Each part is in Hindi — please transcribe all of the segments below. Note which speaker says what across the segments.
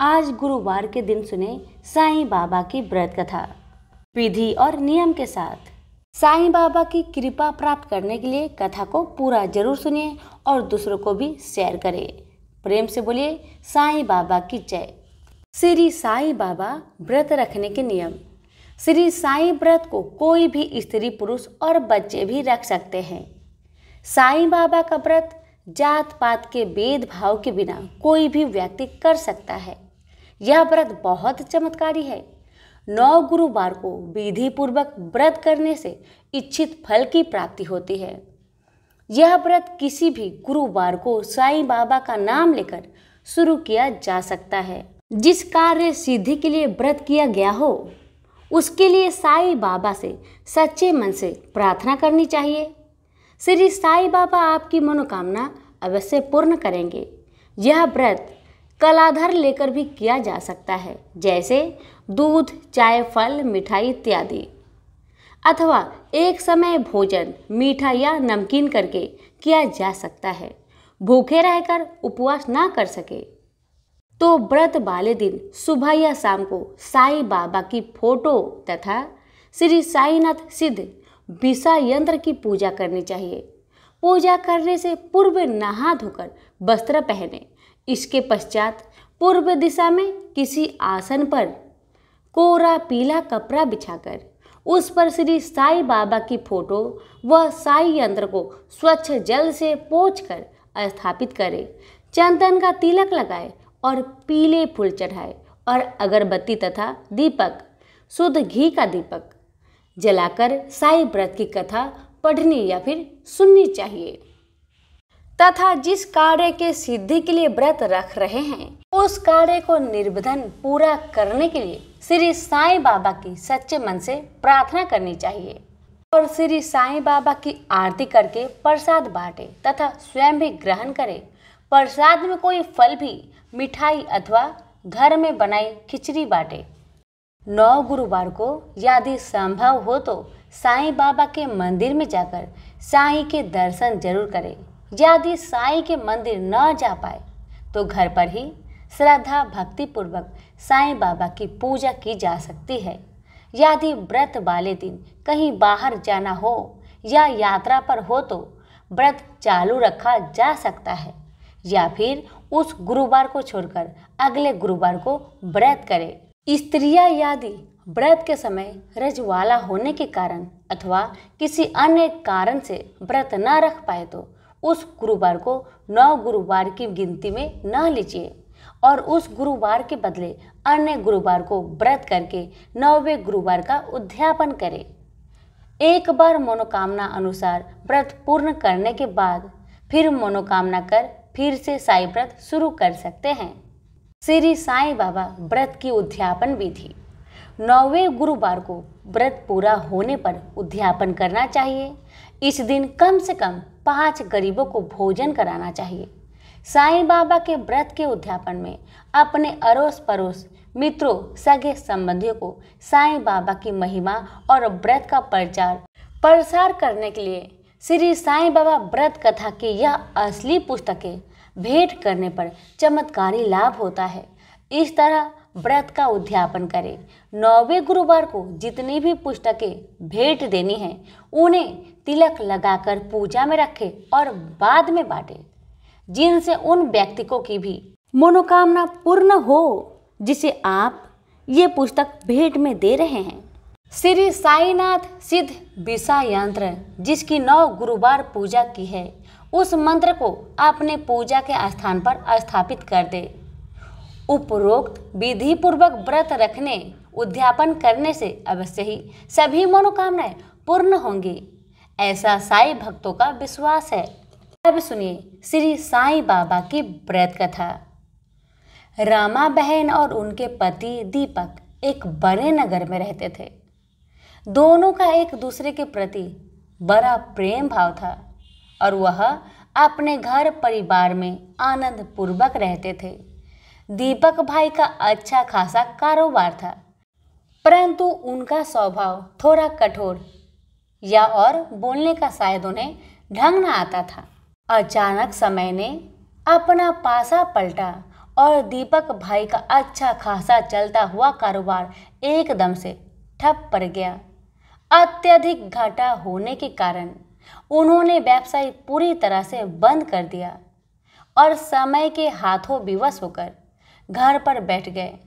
Speaker 1: आज गुरुवार के दिन सुने साईं बाबा की व्रत कथा विधि और नियम के साथ साईं बाबा की कृपा प्राप्त करने के लिए कथा को पूरा जरूर सुनिए और दूसरों को भी शेयर करें प्रेम से बोलिए साईं बाबा की जय श्री साईं बाबा व्रत रखने के नियम श्री साईं व्रत को कोई भी स्त्री पुरुष और बच्चे भी रख सकते हैं साईं बाबा का व्रत जात पात के भेदभाव के बिना कोई भी व्यक्ति कर सकता है यह व्रत बहुत चमत्कारी है नौ गुरुवार को विधि पूर्वक व्रत करने से इच्छित फल की प्राप्ति होती है यह व्रत किसी भी गुरुवार को साईं बाबा का नाम लेकर शुरू किया जा सकता है जिस कार्य सिद्धि के लिए व्रत किया गया हो उसके लिए साईं बाबा से सच्चे मन से प्रार्थना करनी चाहिए श्री साईं बाबा आपकी मनोकामना अवश्य पूर्ण करेंगे यह व्रत कलाधर लेकर भी किया जा सकता है जैसे दूध चाय फल मिठाई इत्यादि अथवा एक समय भोजन मीठा या नमकीन करके किया जा सकता है भूखे रहकर उपवास ना कर सके तो व्रत वाले दिन सुबह या शाम को साई बाबा की फोटो तथा श्री साईनाथ सिद्ध विषा यंत्र की पूजा करनी चाहिए पूजा करने से पूर्व नहा धोकर वस्त्र पहने इसके पश्चात पूर्व दिशा में किसी आसन पर कोरा पीला कपड़ा बिछाकर उस पर श्री साई बाबा की फोटो व साई यंत्र को स्वच्छ जल से पोछ कर स्थापित करें चंदन का तिलक लगाए और पीले फूल चढ़ाए और अगरबत्ती तथा दीपक शुद्ध घी का दीपक जलाकर साई व्रत की कथा पढ़नी या फिर सुननी चाहिए तथा जिस कार्य के सिद्धि के लिए व्रत रख रहे हैं उस कार्य को निर्बधन पूरा करने के लिए श्री साईं बाबा की सच्चे मन से प्रार्थना करनी चाहिए और श्री साईं बाबा की आरती करके प्रसाद बांटे तथा स्वयं भी ग्रहण करे प्रसाद में कोई फल भी मिठाई अथवा घर में बनाई खिचड़ी बांटे नौ गुरुवार को यदि संभव हो तो साईं बाबा के मंदिर में जाकर साईं के दर्शन जरूर करें यदि साई के मंदिर न जा पाए तो घर पर ही श्रद्धा भक्तिपूर्वक साई बाबा की पूजा की जा सकती है यदि व्रत वाले दिन कहीं बाहर जाना हो या यात्रा पर हो तो व्रत चालू रखा जा सकता है या फिर उस गुरुवार को छोड़कर अगले गुरुवार को व्रत करें स्त्रियां यदि व्रत के समय रजवाला होने के कारण अथवा किसी अन्य कारण से व्रत न रख पाए तो उस गुरुवार को नौ गुरुवार की गिनती में न लीजिए और उस गुरुवार के बदले अन्य गुरुवार को व्रत करके नौवें गुरुवार का उद्यापन करें एक बार मनोकामना अनुसार व्रत पूर्ण करने के बाद फिर मनोकामना कर फिर से साई व्रत शुरू कर सकते हैं श्री साई बाबा व्रत की उद्यापन विधि नौवें गुरुवार को व्रत पूरा होने पर उद्यापन करना चाहिए इस दिन कम से कम पाँच गरीबों को भोजन कराना चाहिए साईं बाबा के व्रत के उद्यापन में अपने अड़ोस पड़ोस मित्रों सगे संबंधियों को साईं बाबा की महिमा और व्रत का प्रचार प्रसार करने के लिए श्री साईं बाबा व्रत कथा की यह असली पुस्तकें भेंट करने पर चमत्कारी लाभ होता है इस तरह व्रत का उद्यापन करें नौवे गुरुवार को जितनी भी पुस्तकें भेंट देनी हैं उन्हें तिलक लगाकर पूजा में रखे और बाद में बांटे जिनसे उन व्यक्तिकों की भी मनोकामना पूर्ण हो जिसे आप ये पुस्तक भेंट में दे रहे हैं श्री साईनाथ सिद्ध विषा यंत्र जिसकी नौ गुरुवार पूजा की है उस मंत्र को अपने पूजा के स्थान पर स्थापित कर दे उपरोक्त विधि पूर्वक व्रत रखने उद्यापन करने से अवश्य ही सभी मनोकामनाएं पूर्ण होंगी ऐसा साई भक्तों का विश्वास है अब सुनिए श्री साई बाबा की व्रत कथा रामा बहन और उनके पति दीपक एक बड़े नगर में रहते थे दोनों का एक दूसरे के प्रति बड़ा प्रेम भाव था और वह अपने घर परिवार में आनंद पूर्वक रहते थे दीपक भाई का अच्छा खासा कारोबार था परंतु उनका स्वभाव थोड़ा कठोर या और बोलने का शायद उन्हें ढंग ना आता था अचानक समय ने अपना पासा पलटा और दीपक भाई का अच्छा खासा चलता हुआ कारोबार एकदम से ठप पड़ गया अत्यधिक घाटा होने के कारण उन्होंने व्यवसाय पूरी तरह से बंद कर दिया और समय के हाथों विवश होकर घर पर बैठ गए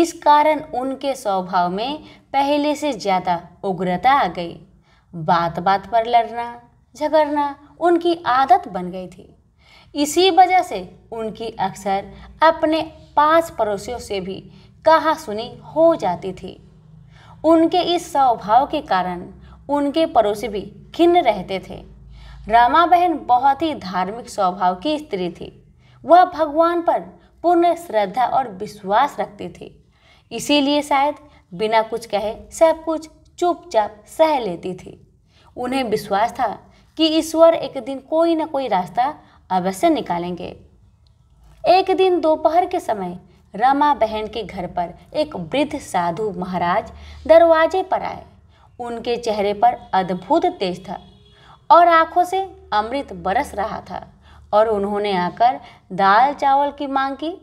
Speaker 1: इस कारण उनके स्वभाव में पहले से ज़्यादा उग्रता आ गई बात बात पर लड़ना झगड़ना उनकी आदत बन गई थी इसी वजह से उनकी अक्सर अपने पास पड़ोसियों से भी कहा सुनी हो जाती थी उनके इस स्वभाव के कारण उनके पड़ोसी भी खिन्न रहते थे रामा बहन बहुत ही धार्मिक स्वभाव की स्त्री थी वह भगवान पर पूर्ण श्रद्धा और विश्वास रखती थी इसीलिए शायद बिना कुछ कहे सब कुछ चुपचाप सह लेती थी उन्हें विश्वास था कि ईश्वर एक दिन कोई ना कोई रास्ता अवश्य निकालेंगे एक दिन दोपहर के समय रमा बहन के घर पर एक वृद्ध साधु महाराज दरवाजे पर आए उनके चेहरे पर अद्भुत तेज था और आंखों से अमृत बरस रहा था और उन्होंने आकर दाल चावल की मांग की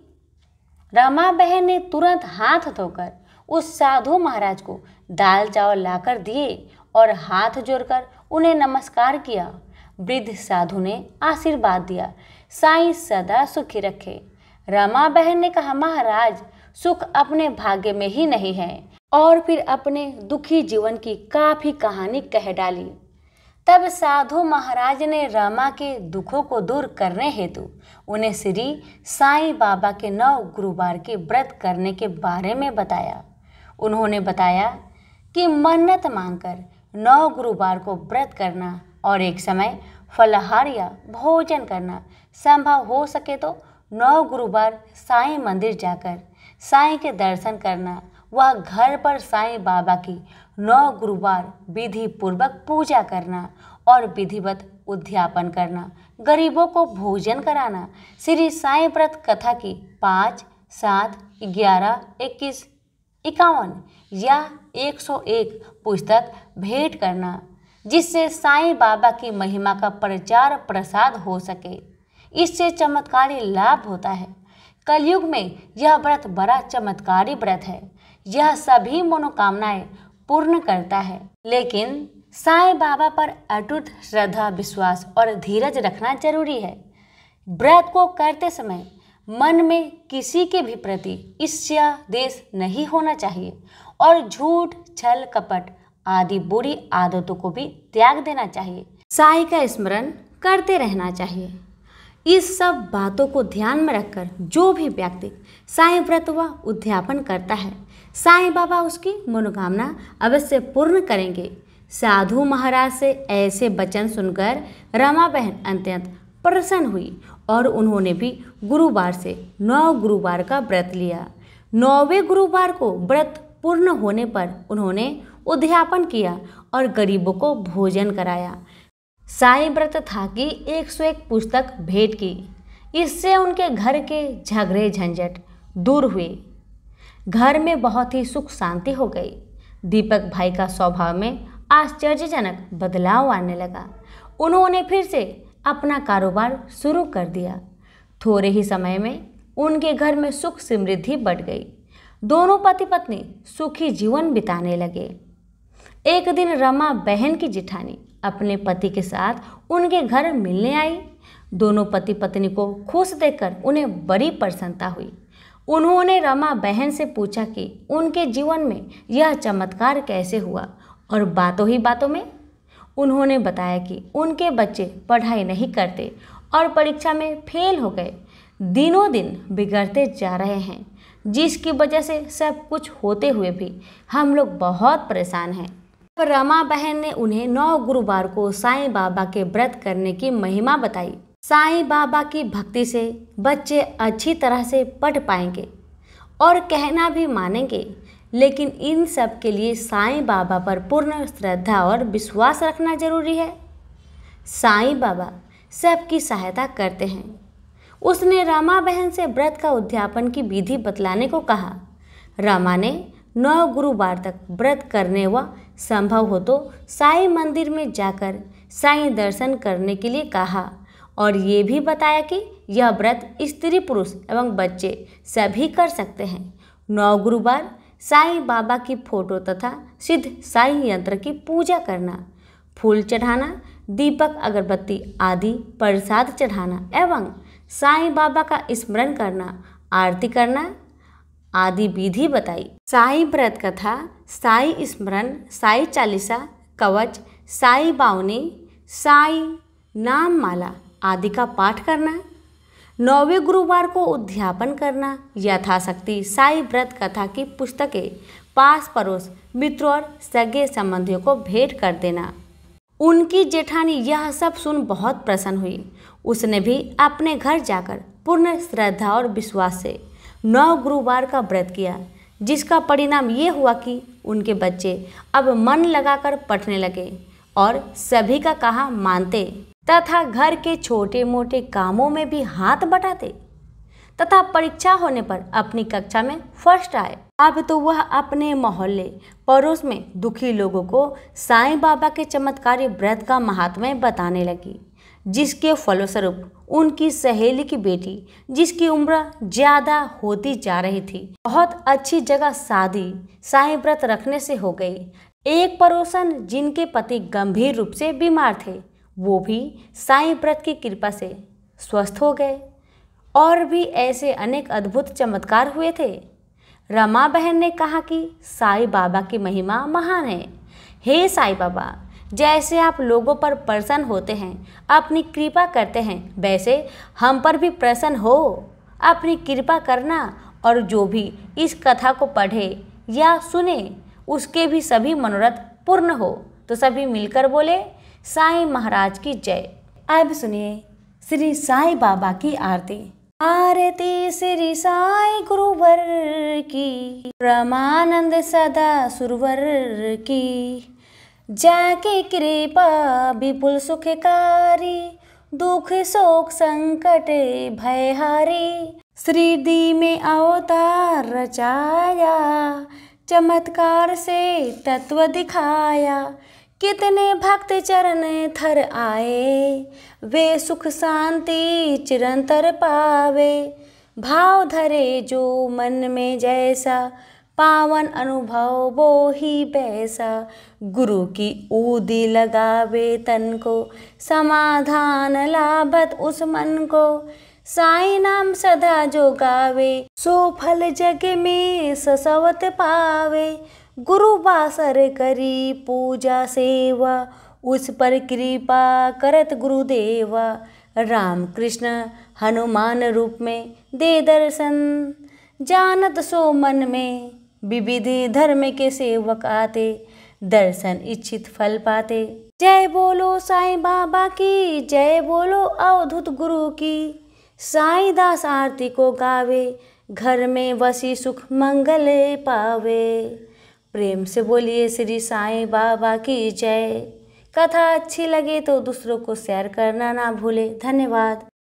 Speaker 1: रमा बहन ने तुरंत हाथ धोकर उस साधु महाराज को दाल चावल लाकर दिए और हाथ जोड़कर उन्हें नमस्कार किया वृद्ध साधु ने आशीर्वाद दिया साईं सदा सुखी रखे रमा बहन ने कहा महाराज सुख अपने भाग्य में ही नहीं है और फिर अपने दुखी जीवन की काफ़ी कहानी कह डाली तब साधु महाराज ने रमा के दुखों को दूर करने हेतु उन्हें श्री साईं बाबा के नौ गुरुवार के व्रत करने के बारे में बताया उन्होंने बताया कि मन्नत मांगकर नौ गुरुवार को व्रत करना और एक समय फलाहार या भोजन करना संभव हो सके तो नौ गुरुवार साईं मंदिर जाकर साईं के दर्शन करना वह घर पर साईं बाबा की नौ गुरुवार विधि पूर्वक पूजा करना और विधिवत उद्यापन करना गरीबों को भोजन कराना श्री साईं व्रत कथा की पाँच सात ग्यारह इक्कीस इक्यावन या 101 पुस्तक भेंट करना जिससे साईं बाबा की महिमा का प्रचार प्रसाद हो सके इससे चमत्कारी लाभ होता है कलयुग में यह व्रत बड़ा चमत्कारी व्रत है यह सभी मनोकामनाएं पूर्ण करता है लेकिन साईं बाबा पर अटूट श्रद्धा विश्वास और धीरज रखना जरूरी है व्रत को करते समय मन में किसी के भी प्रति ईर्ष्या देश नहीं होना चाहिए और झूठ छल कपट आदि बुरी आदतों को भी त्याग देना चाहिए साई का स्मरण करते रहना चाहिए इस सब बातों को ध्यान में रखकर जो भी व्यक्ति साई व्रत व उद्यापन करता है साई बाबा उसकी मनोकामना अवश्य पूर्ण करेंगे साधु महाराज से ऐसे वचन सुनकर रमा बहन अत्यंत प्रसन्न हुई और उन्होंने भी गुरुवार से नौ गुरुवार का व्रत लिया नौवें गुरुवार को व्रत पूर्ण होने पर उन्होंने उद्यापन किया और गरीबों को भोजन कराया साई व्रत था कि एक सौ एक पुस्तक भेंट की इससे उनके घर के झगड़े झंझट दूर हुए घर में बहुत ही सुख शांति हो गई दीपक भाई का स्वभाव में आश्चर्यजनक बदलाव आने लगा उन्होंने फिर से अपना कारोबार शुरू कर दिया थोड़े ही समय में उनके घर में सुख समृद्धि बढ़ गई दोनों पति पत्नी सुखी जीवन बिताने लगे एक दिन रमा बहन की जिठानी अपने पति के साथ उनके घर मिलने आई दोनों पति पत्नी को खुश देखकर उन्हें बड़ी प्रसन्नता हुई उन्होंने रमा बहन से पूछा कि उनके जीवन में यह चमत्कार कैसे हुआ और बातों ही बातों में उन्होंने बताया कि उनके बच्चे पढ़ाई नहीं करते और परीक्षा में फेल हो गए दिनों दिन बिगड़ते जा रहे हैं जिसकी वजह से सब कुछ होते हुए भी हम लोग बहुत परेशान हैं रमा बहन ने उन्हें नौ गुरुवार को साईं बाबा के व्रत करने की महिमा बताई साईं बाबा की भक्ति से बच्चे अच्छी तरह से पढ़ पाएंगे और कहना भी मानेंगे लेकिन इन सब के लिए साईं बाबा पर पूर्ण श्रद्धा और विश्वास रखना जरूरी है साईं बाबा सबकी सहायता करते हैं उसने रामा बहन से व्रत का उद्यापन की विधि बतलाने को कहा रामा ने नौ गुरुवार तक व्रत करने व संभव हो तो साईं मंदिर में जाकर साईं दर्शन करने के लिए कहा और ये भी बताया कि यह व्रत स्त्री पुरुष एवं बच्चे सभी कर सकते हैं नौ गुरुवार साईं बाबा की फोटो तथा सिद्ध साईं यंत्र की पूजा करना फूल चढ़ाना दीपक अगरबत्ती आदि प्रसाद चढ़ाना एवं साईं बाबा का स्मरण करना आरती करना आदि विधि बताई साई व्रत कथा साई स्मरण साई चालीसा कवच साई बावनी साई नाम माला आदि का पाठ करना नौवे गुरुवार को उद्यापन करना यथाशक्ति साई व्रत कथा की पुस्तकें पास पड़ोस मित्रों और सगे संबंधियों को भेंट कर देना उनकी जेठानी यह सब सुन बहुत प्रसन्न हुई उसने भी अपने घर जाकर पूर्ण श्रद्धा और विश्वास से नौ गुरुवार का व्रत किया जिसका परिणाम ये हुआ कि उनके बच्चे अब मन लगाकर पढ़ने लगे और सभी का कहा मानते तथा घर के छोटे मोटे कामों में भी हाथ बटाते तथा परीक्षा होने पर अपनी कक्षा में फर्स्ट आए अब तो वह अपने मोहल्ले पड़ोस में दुखी लोगों को साईं बाबा के चमत्कारी व्रत का महात्मा बताने लगी जिसके फलस्वरूप उनकी सहेली की बेटी जिसकी उम्र ज़्यादा होती जा रही थी बहुत अच्छी जगह शादी साईं व्रत रखने से हो गई एक पड़ोसन जिनके पति गंभीर रूप से बीमार थे वो भी साई व्रत की कृपा से स्वस्थ हो गए और भी ऐसे अनेक अद्भुत चमत्कार हुए थे रमा बहन ने कहा कि साई बाबा की महिमा महान है हे साई बाबा जैसे आप लोगों पर प्रसन्न होते हैं अपनी कृपा करते हैं वैसे हम पर भी प्रसन्न हो अपनी कृपा करना और जो भी इस कथा को पढ़े या सुने उसके भी सभी मनोरथ पूर्ण हो तो सभी मिलकर बोले साई महाराज की जय अब सुनिए श्री साई बाबा की आरती आरती श्री साई गुरुवर की रमानंद सदा सुरवर की जाके कृपा विपुल सुखकारी दुख शोक संकट भयहारी दी में अवतार रचाया चमत्कार से तत्व दिखाया कितने भक्त चरण थर आए वे सुख शांति चिरंतर पावे भाव धरे जो मन में जैसा पावन अनुभव वो ही बैसा गुरु की ऊदी लगावे तन को समाधान लाभत उस मन को साई नाम सदा जो गावे सो फल जग में ससवत पावे गुरु बासर करी पूजा सेवा उस पर कृपा करत गुरुदेवा राम कृष्ण हनुमान रूप में दे दर्शन जानत सो मन में विविध धर्म के सेवक आते दर्शन इच्छित फल पाते जय बोलो साईं बाबा की जय बोलो अवधुत गुरु की साईं दास आरती को गावे घर में वसी सुख मंगल पावे प्रेम से बोलिए श्री साईं बाबा की जय कथा अच्छी लगे तो दूसरों को शेयर करना ना भूले धन्यवाद